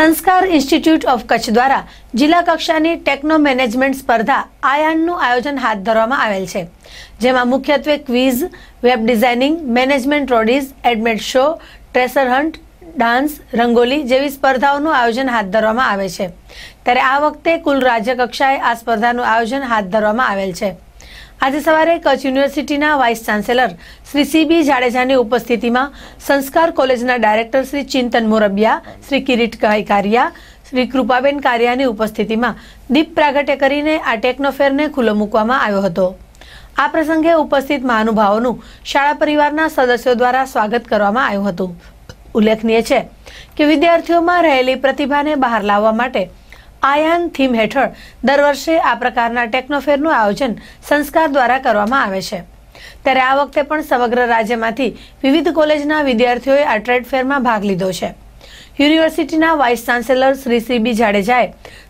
સંસ્કાર institute of Kutch દ્વારા જિલ્લા કક્ષાની ટેકનો મેનેજમેન્ટ સ્પર્ધા આયાનનું આયોજન હાથ ધરવામાં આવેલ છે જેમાં મુખ્યત્વે quiz web designing management roadies એડમિટ show treasure hunt dance rangoli જેવી સ્પર્ધાઓનું આયોજન હાથ ધરવામાં આવે છે ત્યારે આ વખતે કુલ રાજ્યકક્ષાએ આ સ્પર્ધાનું આયોજન હાથ ધરવામાં આવેલ છે આજે સવારે કચ્છ યુનિવર્સિટીના વાઇસ ચાન્સેલર શ્રી સીબી જાડેજાની ઉપસ્થિતિમાં સંસ્કાર કોલેજના ડાયરેક્ટર શ્રી ચિંતન મોરબિયા શ્રી કિરીટ કારિયા શ્રી કૃપાબેન કારિયાની ઉપસ્થિતિમાં દીપ પ્રાગટ્ય કરીને આ ટેકનોફેરને ખુલ્લો મૂકવામાં આવ્યો હતો આ પ્રસંગે ઉપસ્થિત મહાનુભાવોનું શાળા પરિવારના સદસ્યો દ્વારા સ્વાગત કરવામાં આવ્યું હતું ઉલ્લેખનીય છે કે વિદ્યાર્થીઓમાં રહેલી પ્રતિભાને બહાર લાવવા માટે આયાન થીમ હેઠળ દર વર્ષે આ પ્રકારના ટેકનોફેરનું આયોજન સંસ્કાર દ્વારા કરવામાં આવે છે ત્યારે આ વખતે પણ સમગ્ર રાજ્યમાંથી વિવિધ કોલેજના વિદ્યાર્થીઓએ આ ટ્રેડ ફેરમાં ભાગ લીધો છે યુનિવર્સિટીના vice chancellor Shri C B જાડેજાએ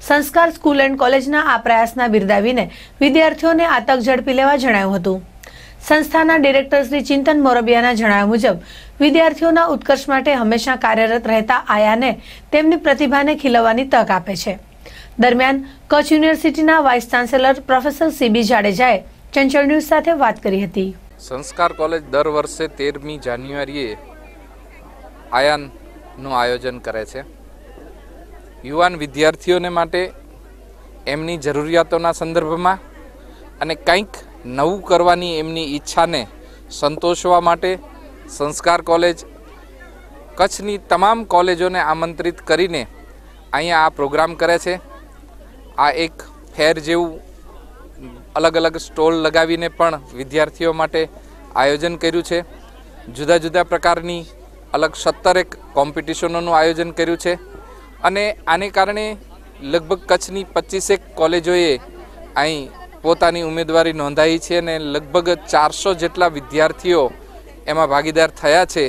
સંસ્કાર સ્કૂલ એન્ડ કોલેજના આ પ્રયાસના બિરદાવીને વિદ્યાર્થીઓને આ તક ઝડપી લેવા જણાવ્યું હતું સંસ્થાના ડિરેક્ટર શ્રી ચિંતન મોરબિયાના જણાવ્યા મુજબ વિદ્યાર્થીઓના ઉત્કર્ષ માટે હંમેશા કાર્યરત રહેતા આયાને તેમની પ્રતિભાને ખીલવવાની તક આપે છે દરમિયાન કચ્છ યુનિવર્સિટીના વાઇસ ચાન્સેલર પ્રોફેસર સીબી જાડેજાએ ચંચળ ન્યૂઝ સાથે વાત કરી હતી સંસ્કાર કોલેજ દર વર્ષે તેરમી જાન્યુઆરીએ આયાનનું આયોજન કરે છે યુવાન વિદ્યાર્થીઓને માટે એમની જરૂરિયાતોના સંદર્ભમાં અને કંઈક નવું કરવાની એમની ઈચ્છાને સંતોષવા માટે સંસ્કાર કોલેજ કચ્છની તમામ કોલેજોને આમંત્રિત કરીને અહીંયા આ પ્રોગ્રામ કરે છે આ એક ફેર જેવું અલગ અલગ સ્ટોલ લગાવીને પણ વિદ્યાર્થીઓ માટે આયોજન કર્યું છે જુદા જુદા પ્રકારની અલગ સત્તરેક કોમ્પિટિશનોનું આયોજન કર્યું છે અને આને કારણે લગભગ કચ્છની પચીસેક કોલેજોએ અહીં પોતાની ઉમેદવારી નોંધાવી છે અને લગભગ ચારસો જેટલા વિદ્યાર્થીઓ એમાં ભાગીદાર થયા છે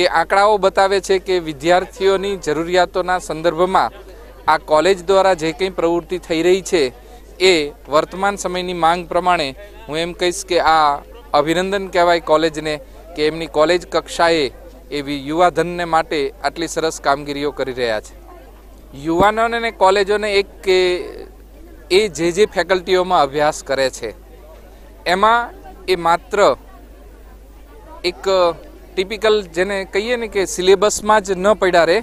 એ આંકડાઓ બતાવે છે કે વિદ્યાર્થીઓની જરૂરિયાતોના સંદર્ભમાં આ કોલેજ દ્વારા જે કંઈ પ્રવૃત્તિ થઈ રહી છે એ વર્તમાન સમયની માંગ પ્રમાણે હું એમ કહીશ કે આ અભિનંદન કહેવાય કોલેજને કે એમની કોલેજ કક્ષાએ એવી યુવાધનને માટે આટલી સરસ કામગીરીઓ કરી રહ્યા છે યુવાનોને અને કોલેજોને એક કે એ જે જે ફેકલ્ટીઓમાં અભ્યાસ કરે છે એમાં એ માત્ર એક ટિપિકલ જેને કહીએ ને કે સિલેબસમાં જ ન પડ્યા રહે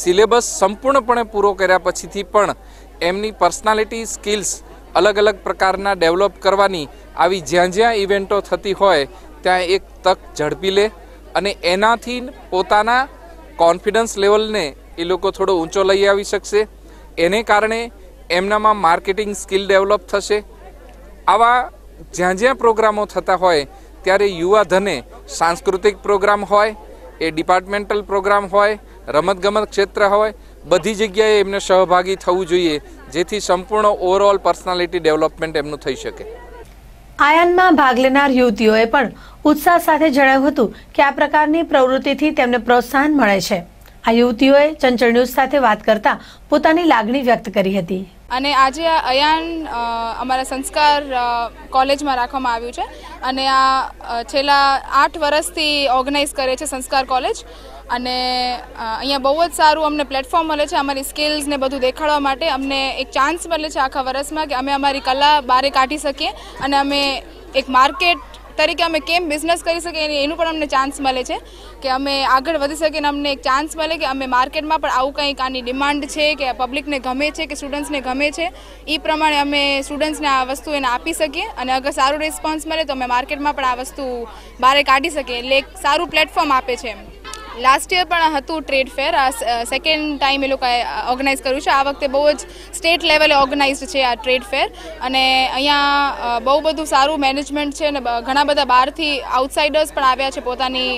સિલેબસ સંપૂર્ણપણે પૂરો કર્યા પછીથી પણ એમની પર્સનાલિટી સ્કિલ્સ અલગ અલગ પ્રકારના ડેવલપ કરવાની આવી જ્યાં જ્યાં ઇવેન્ટો થતી હોય ત્યાં એક તક ઝડપી લે અને એનાથી પોતાના કોન્ફિડન્સ લેવલને એ લોકો થોડો ઊંચો લઈ આવી શકશે એને કારણે એમનામાં માર્કેટિંગ સ્કિલ ડેવલપ થશે આવા જ્યાં જ્યાં પ્રોગ્રામો થતા હોય ત્યારે યુવા ધને સાંસ્કૃતિક પ્રોગ્રામ હોય એ ડિપાર્ટમેન્ટલ પ્રોગ્રામ હોય રમતગમત ક્ષેત્ર હોય બધી જગ્યાએ એમને સહભાગી થવું જોઈએ જેથી સંપૂર્ણ ઓવરઓલ પર્સનાલિટી ડેવલપમેન્ટ એમનું થઈ શકે આયાનમાં ભાગ લેનાર યુવતીઓએ પણ ઉત્સાહ સાથે જણાવ્યું હતું કે આ પ્રકારની પ્રવૃત્તિથી તેમને પ્રોત્સાહન મળે છે આ યુવતીઓએ ચંચળ ન્યૂઝ સાથે વાત કરતા પોતાની લાગણી વ્યક્ત કરી હતી અને આજે આ અયાન અમારા સંસ્કાર કોલેજમાં રાખવામાં આવ્યું છે અને આ છેલ્લા આઠ વર્ષથી ઓર્ગેનાઇઝ કરે છે સંસ્કાર કોલેજ અને અહીંયા બહુ જ સારું અમને પ્લેટફોર્મ મળે છે અમારી સ્કિલ્સને બધું દેખાડવા માટે અમને એક ચાન્સ મળે છે આખા વર્ષમાં કે અમે અમારી કલા બારે કાઢી શકીએ અને અમે એક માર્કેટ તરીકે અમે કેમ બિઝનેસ કરી શકીએ એનું પણ અમને ચાન્સ મળે છે કે અમે આગળ વધી શકીએ અમને એક ચાન્સ મળે કે અમે માર્કેટમાં પણ આવું કંઈક આની ડિમાન્ડ છે કે પબ્લિકને ગમે છે કે સ્ટુડન્ટ્સને ગમે છે એ પ્રમાણે અમે સ્ટુડન્ટ્સને આ વસ્તુ એને આપી શકીએ અને અગર સારો રિસ્પોન્સ મળે તો અમે માર્કેટમાં પણ આ વસ્તુ બહાર કાઢી શકીએ એટલે એક સારું પ્લેટફોર્મ આપે છે એમ લાસ્ટ યર પણ હતું ટ્રેડ ફેર આ સેકન્ડ ટાઈમ એ લોકોએ ઓર્ગનાઇઝ કર્યું છે આ વખતે બહુ જ સ્ટેટ લેવલે ઓર્ગનાઇઝ છે આ ટ્રેડ ફેર અને અહીંયા બહુ બધું સારું મેનેજમેન્ટ છે અને ઘણા બધા બહારથી આઉટસાઇડર્સ પણ આવ્યા છે પોતાની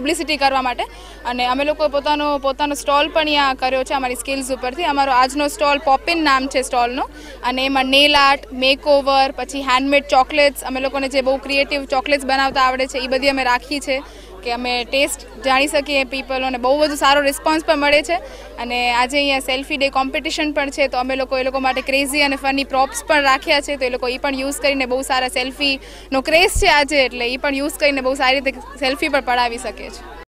પબ્લિસિટી કરવા માટે અને અમે લોકો પોતાનો પોતાનો સ્ટોલ પણ અહીંયા કર્યો છે અમારી સ્કિલ્સ ઉપરથી અમારો આજનો સ્ટોલ પોપિન નામ છે સ્ટોલનો અને એમાં નેલ આર્ટ મેકઓવર પછી હેન્ડમેડ ચોકલેટ્સ અમે લોકોને જે બહુ ક્રિએટિવ ચોકલેટ્સ બનાવતા આવડે છે એ બધી અમે રાખી છે કે અમે ટેસ્ટ જાણી શકીએ પીપલોને બહુ બધું સારો રિસ્પોન્સ પણ મળે છે અને આજે અહીંયા સેલ્ફી ડે કોમ્પિટિશન પણ છે તો અમે લોકો એ લોકો માટે ક્રેઝી અને ફની પ્રોપ્સ પણ રાખ્યા છે તો એ લોકો એ પણ યુઝ કરીને બહુ સારા સેલ્ફીનો ક્રેઝ છે આજે એટલે એ પણ યુઝ કરીને બહુ સારી રીતે સેલ્ફી પણ પડાવી શકે it.